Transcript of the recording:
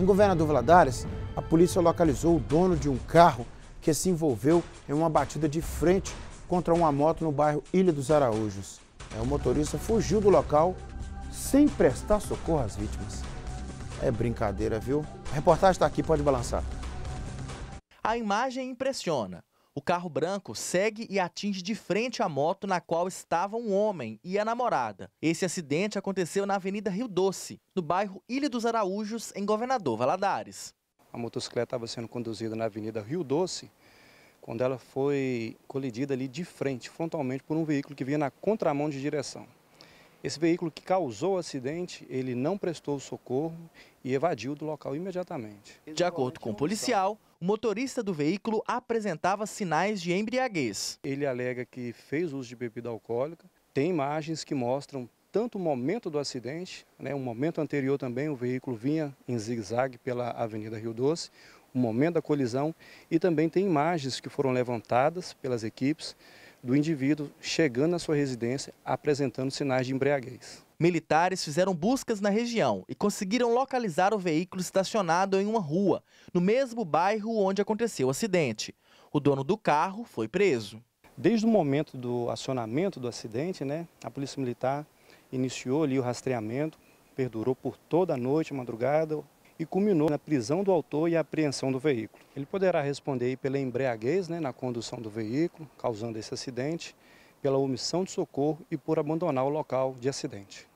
Em Governador Valadares, a polícia localizou o dono de um carro que se envolveu em uma batida de frente contra uma moto no bairro Ilha dos Araújos. É, o motorista fugiu do local sem prestar socorro às vítimas. É brincadeira, viu? A reportagem está aqui, pode balançar. A imagem impressiona. O carro branco segue e atinge de frente a moto na qual estava um homem e a namorada. Esse acidente aconteceu na Avenida Rio Doce, no bairro Ilha dos Araújos, em Governador Valadares. A motocicleta estava sendo conduzida na Avenida Rio Doce quando ela foi colidida ali de frente, frontalmente, por um veículo que vinha na contramão de direção. Esse veículo que causou o acidente, ele não prestou socorro e evadiu do local imediatamente. De acordo com o policial, o motorista do veículo apresentava sinais de embriaguez. Ele alega que fez uso de bebida alcoólica. Tem imagens que mostram tanto o momento do acidente, né, o momento anterior também o veículo vinha em zigue-zague pela Avenida Rio Doce, o momento da colisão e também tem imagens que foram levantadas pelas equipes do indivíduo chegando à sua residência apresentando sinais de embriaguez. Militares fizeram buscas na região e conseguiram localizar o veículo estacionado em uma rua, no mesmo bairro onde aconteceu o acidente. O dono do carro foi preso. Desde o momento do acionamento do acidente, né, a Polícia Militar iniciou ali o rastreamento, perdurou por toda a noite, madrugada, e culminou na prisão do autor e apreensão do veículo. Ele poderá responder pela embriaguez né, na condução do veículo, causando esse acidente, pela omissão de socorro e por abandonar o local de acidente.